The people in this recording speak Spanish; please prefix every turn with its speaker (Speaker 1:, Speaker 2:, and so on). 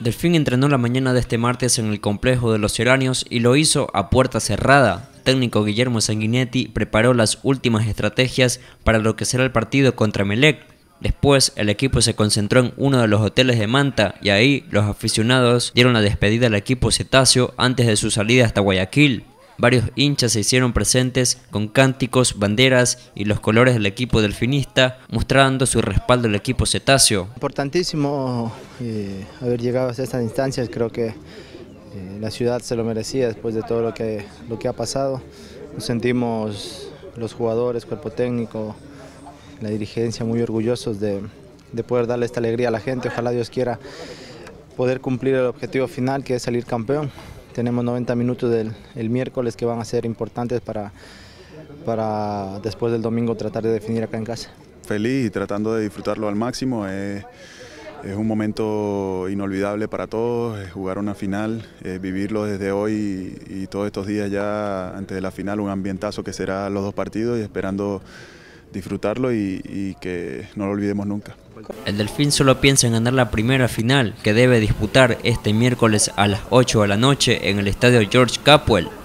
Speaker 1: Delfín entrenó la mañana de este martes en el complejo de los Ceráneos y lo hizo a puerta cerrada. técnico Guillermo Sanguinetti preparó las últimas estrategias para lo que será el partido contra Melec. Después, el equipo se concentró en uno de los hoteles de Manta y ahí los aficionados dieron la despedida al equipo cetáceo antes de su salida hasta Guayaquil. Varios hinchas se hicieron presentes con cánticos, banderas y los colores del equipo delfinista, mostrando su respaldo al equipo cetáceo.
Speaker 2: Importantísimo eh, haber llegado a estas instancias creo que eh, la ciudad se lo merecía después de todo lo que, lo que ha pasado. Nos sentimos los jugadores, cuerpo técnico, la dirigencia muy orgullosos de, de poder darle esta alegría a la gente. Ojalá Dios quiera poder cumplir el objetivo final que es salir campeón. Tenemos 90 minutos del el miércoles que van a ser importantes para, para después del domingo tratar de definir acá en casa.
Speaker 3: Feliz y tratando de disfrutarlo al máximo. Eh, es un momento inolvidable para todos, jugar una final, vivirlo desde hoy y, todos estos días ya antes de la final, un ambientazo que será los dos partidos y esperando disfrutarlo y, y que no lo olvidemos nunca. El Delfín solo
Speaker 1: piensa en ganar la primera final que debe disputar este miércoles a las 8 de la noche en el estadio George Capwell